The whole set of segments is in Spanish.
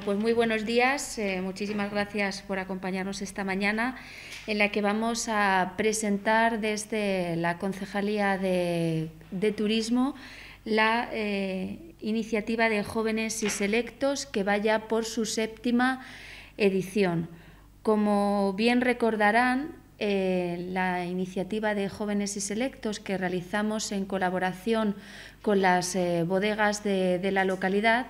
pues muy buenos días. Eh, muchísimas gracias por acompañarnos esta mañana en la que vamos a presentar desde la Concejalía de, Turismo la eh, iniciativa de jóvenes y selectos que vaya por su séptima edición. Como bien recordarán, eh, la iniciativa de jóvenes y selectos que realizamos en colaboración con las bodegas de la localidad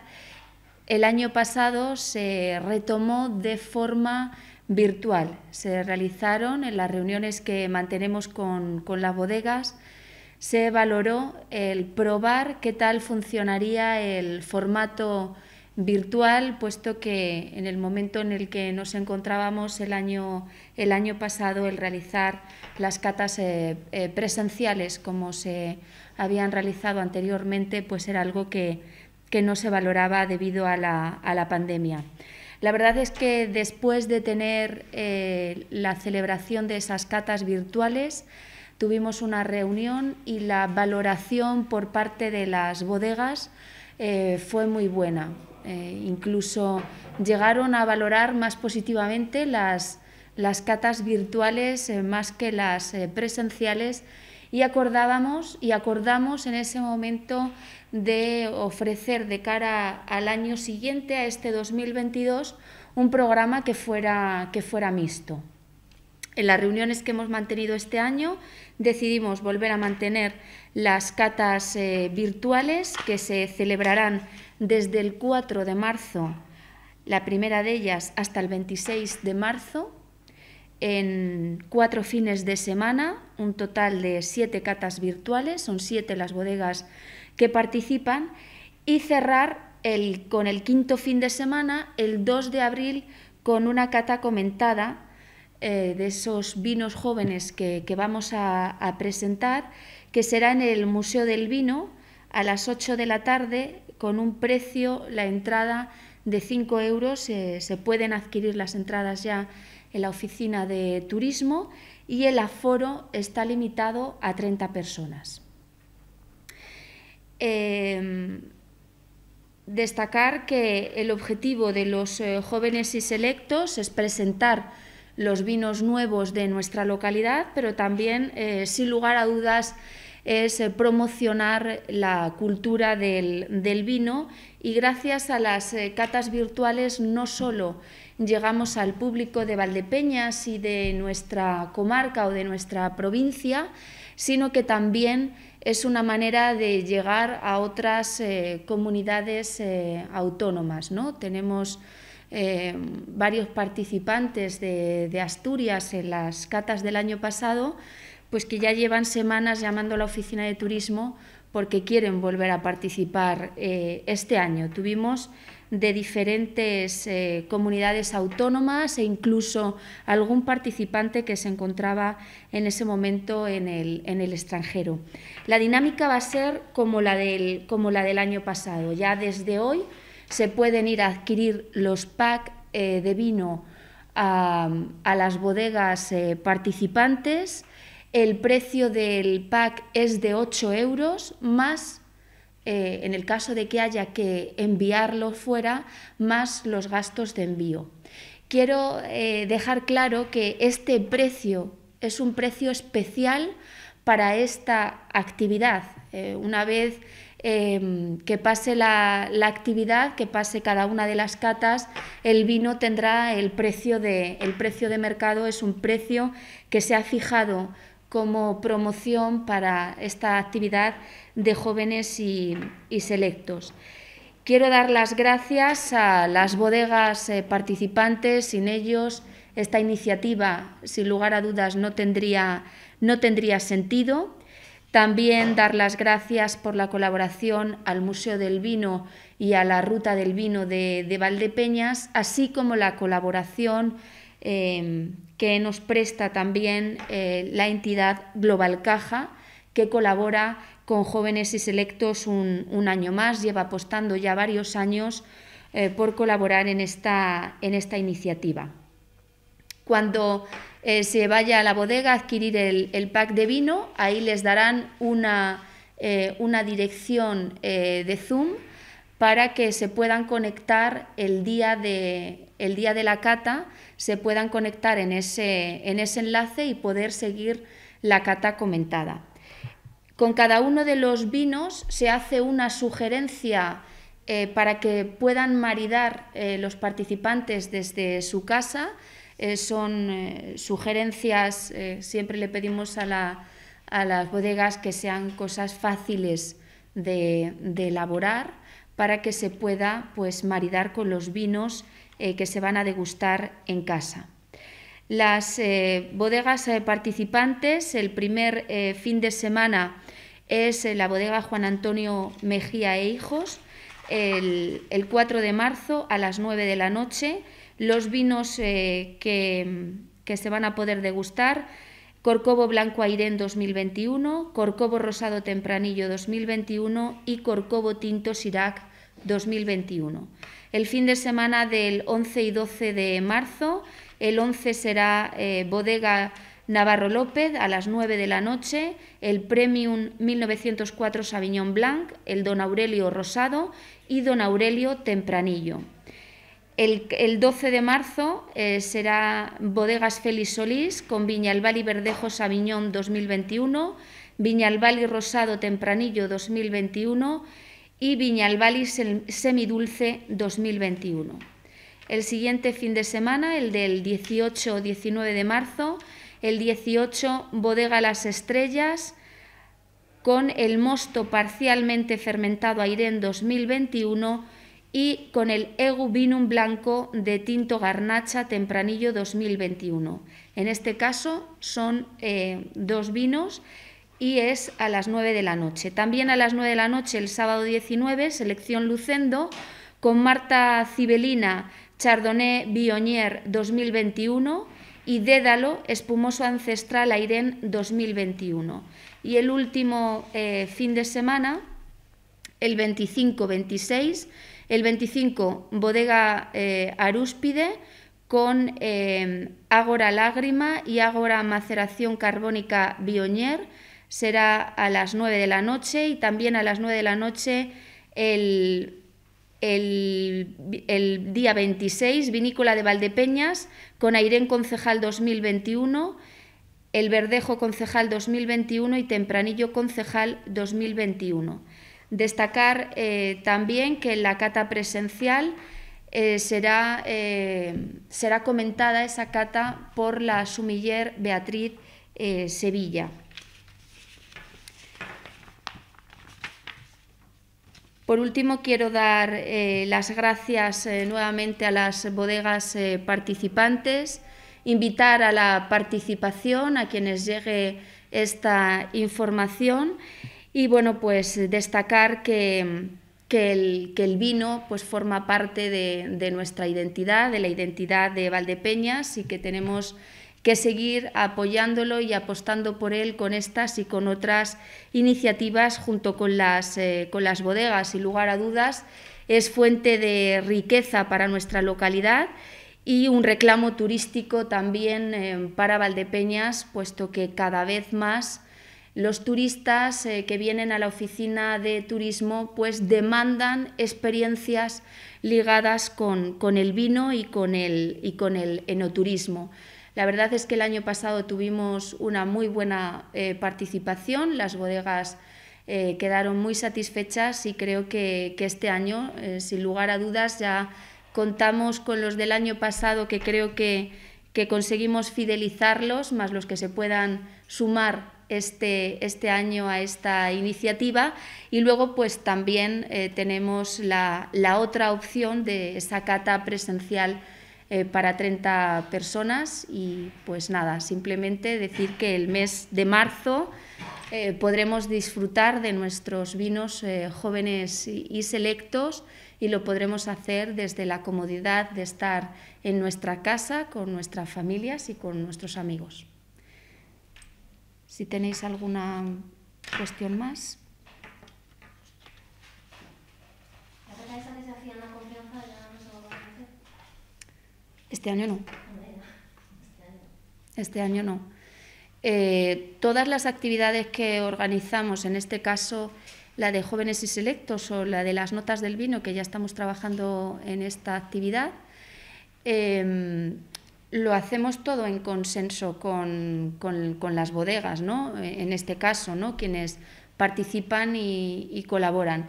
el año pasado se retomó de forma virtual. Se realizaron en las reuniones que mantenemos con, las bodegas, se valoró el probar qué tal funcionaría el formato virtual, puesto que en el momento en el que nos encontrábamos el año, el año pasado, el realizar las catas eh, eh, presenciales como se habían realizado anteriormente, pues era algo que que no se valoraba debido a la, pandemia. La verdad es que después de tener eh, la celebración de esas catas virtuales, tuvimos una reunión y la valoración por parte de las bodegas eh, fue muy buena. Eh, incluso llegaron a valorar más positivamente las, las catas virtuales más que las presenciales y acordábamos y acordamos en ese momento de ofrecer de cara al año siguiente, a este 2022, un programa que fuera, que fuera mixto. En las reuniones que hemos mantenido este año decidimos volver a mantener las catas eh, virtuales que se celebrarán desde el 4 de marzo, la primera de ellas, hasta el 26 de marzo en cuatro fines de semana, un total de siete catas virtuales, son siete las bodegas que participan, y cerrar el, con el quinto fin de semana, el 2 de abril, con una cata comentada eh, de esos vinos jóvenes que, vamos a, presentar, que será en el Museo del Vino a las 8 de la tarde, con un precio, la entrada de 5 euros, eh, se pueden adquirir las entradas ya en la oficina de turismo y el aforo está limitado a 30 personas. Em, destacar que el objetivo de los eh, jóvenes y selectos es presentar los vinos nuevos de nuestra localidad, pero también, eh, sin lugar a dudas, es eh, promocionar la cultura del, del, vino y gracias a las catas virtuales no solo llegamos al público de Valdepeñas y de nuestra comarca o de nuestra provincia, sino que también es una manera de llegar a otras eh, comunidades eh, autónomas. ¿no? Tenemos eh, varios participantes de, Asturias en las catas del año pasado, pues que ya llevan semanas llamando a la oficina de turismo porque quieren volver a participar este año. Tuvimos de diferentes eh, comunidades autónomas e incluso algún participante que se encontraba en ese momento en el, extranjero. La dinámica va a ser como la, del, como la del año pasado. Ya desde hoy se pueden ir a adquirir los packs eh, de vino a, las bodegas eh, participantes. El precio del pack es de 8 euros más eh, en el caso de que haya que enviarlo fuera, más los gastos de envío. Quiero eh, dejar claro que este precio es un precio especial para esta actividad. Eh, una vez em, que pase la, actividad, que pase cada una de las catas, el vino tendrá el precio de, el precio de mercado, es un precio que se ha fijado como promoción para esta actividad de jóvenes y, selectos. Quiero dar las gracias a las bodegas eh, participantes, sin ellos esta iniciativa, sin lugar a dudas, no tendría, no tendría sentido. También dar las gracias por la colaboración al Museo del Vino y a la Ruta del Vino de, de Valdepeñas, así como la colaboración Em, que nos presta también eh, la entidad Global Caja, que colabora con jóvenes y selectos un, año más, lleva apostando ya varios años eh, por colaborar en esta, en esta iniciativa. Cuando eh, se vaya a la bodega a adquirir el, pack de vino, ahí les darán una, una dirección de Zoom para que se puedan conectar el día de, el día de la cata se puedan conectar en ese, en ese enlace y poder seguir la cata comentada. Con cada uno de los vinos se hace una sugerencia eh, para que puedan maridar eh, los participantes desde su casa. Eh, son sugerencias, siempre le pedimos a, las bodegas que sean cosas fáciles de, de elaborar para que se pueda pues, maridar con los vinos eh, que se van a degustar en casa. Las eh, bodegas eh, participantes, el primer fin de semana es la bodega Juan Antonio Mejía e Hijos, el, 4 de marzo a las 9 de la noche. Los vinos que, se van a poder degustar Corcovo Blanco Airén 2021, Corcovo Rosado Tempranillo 2021 y Corcovo Tinto Sirac 2021. El fin de semana del 11 y 12 de marzo, el 11 será eh, Bodega Navarro López a las 9 de la noche, el Premium 1904 Sabiñón Blanc, el Don Aurelio Rosado y Don Aurelio Tempranillo. El, 12 de marzo eh, será Bodegas Félix Solís con Viña y Verdejo Sabiñón 2021, Viña y Rosado Tempranillo 2021 y Viñalbalis Semidulce 2021. El siguiente fin de semana, el del 18-19 de marzo, el 18 Bodega Las Estrellas con el mosto parcialmente fermentado en 2021 y con el Egu Blanco de Tinto Garnacha Tempranillo 2021. En este caso son eh, dos vinos y es a las 9 de la noche. También a las 9 de la noche, el sábado 19, Selección Lucendo, con Marta Cibelina, Chardonnay Bionier 2021 y Dédalo, Espumoso Ancestral Airen 2021. Y el último eh, fin de semana, el 25-26, el 25 Bodega eh, Arúspide con eh, Ágora Lágrima y Ágora Maceración Carbónica Bionier será a las 9 de la noche y también a las 9 de la noche el, día 26, Vinícola de Valdepeñas, con Airén Concejal 2021, El Verdejo Concejal 2021 y Tempranillo Concejal 2021. Destacar eh, también que en la cata presencial eh, será, eh, será comentada esa cata por la sumiller Beatriz Sevilla. Por último, quiero dar eh, las gracias eh, nuevamente a las bodegas eh, participantes, invitar a la participación a quienes llegue esta información y bueno, pues destacar que, que, el, vino pues, forma parte de, nuestra identidad, de la identidad de Valdepeñas y que tenemos que seguir apoyándolo y apostando por él con estas y con otras iniciativas junto con las, eh, con las bodegas, y lugar a dudas. Es fuente de riqueza para nuestra localidad y un reclamo turístico también eh, para Valdepeñas, puesto que cada vez más los turistas eh, que vienen a la oficina de turismo pues demandan experiencias ligadas con, el vino y con y con el enoturismo. La verdad es que el año pasado tuvimos una muy buena eh, participación, las bodegas eh, quedaron muy satisfechas y creo que, este año, eh, sin lugar a dudas, ya contamos con los del año pasado que creo que, conseguimos fidelizarlos, más los que se puedan sumar este, este año a esta iniciativa. Y luego, pues también tenemos la, la, otra opción de esa cata presencial eh, para 30 personas y pues nada, simplemente decir que el mes de marzo eh, podremos disfrutar de nuestros vinos eh, jóvenes y selectos y lo podremos hacer desde la comodidad de estar en nuestra casa, con nuestras familias y con nuestros amigos. Si tenéis alguna cuestión más. Este año no. Este año no. Eh, todas las actividades que organizamos, en este caso la de jóvenes y selectos o la de las notas del vino, que ya estamos trabajando en esta actividad, em, lo hacemos todo en consenso con, las bodegas, ¿no? en este caso, ¿no? quienes participan y colaboran.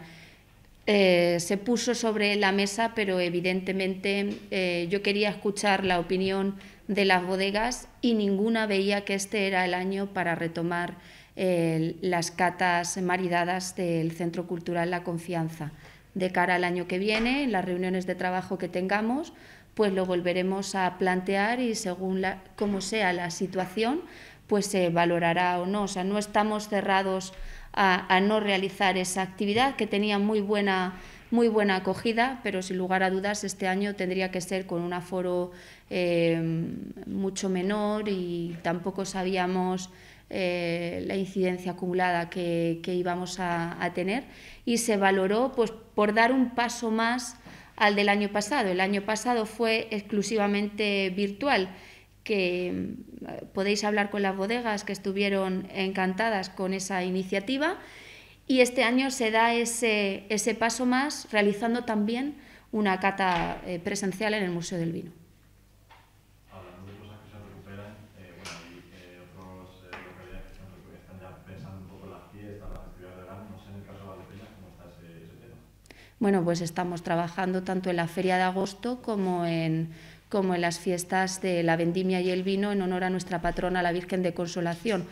Eh, se puso sobre la mesa, pero evidentemente eh, yo quería escuchar la opinión de las bodegas y ninguna veía que este era el año para retomar eh, las catas maridadas del Centro Cultural La Confianza. De cara al año que viene, en las reuniones de trabajo que tengamos, pues lo volveremos a plantear y según como sea la situación, pues se valorará o no. O sea, no estamos cerrados a, no realizar esa actividad que tenía muy buena muy buena acogida, pero sin lugar a dudas este año tendría que ser con un aforo eh, mucho menor y tampoco sabíamos eh, la incidencia acumulada que, íbamos a, a, tener y se valoró pues, por dar un paso más al del año pasado. El año pasado fue exclusivamente virtual que mm, podéis hablar con las bodegas que estuvieron encantadas con esa iniciativa y este año se da ese, ese paso más realizando también una cata eh, presencial en el Museo del Vino. Bueno, pues estamos trabajando tanto en la feria de agosto como en como en las fiestas de la vendimia y el vino en honor a nuestra patrona, la Virgen de Consolación.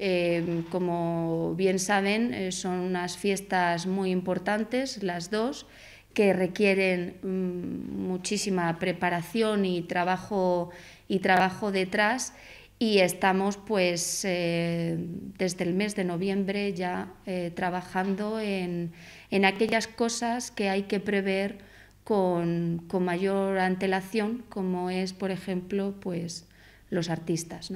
Eh, como bien saben, eh, son unas fiestas muy importantes, las dos, que requieren mm, muchísima preparación y trabajo, y trabajo detrás. Y estamos pues eh, desde el mes de noviembre ya trabajando en, en aquellas cosas que hay que prever con, mayor antelación, como es, por ejemplo, pues los artistas.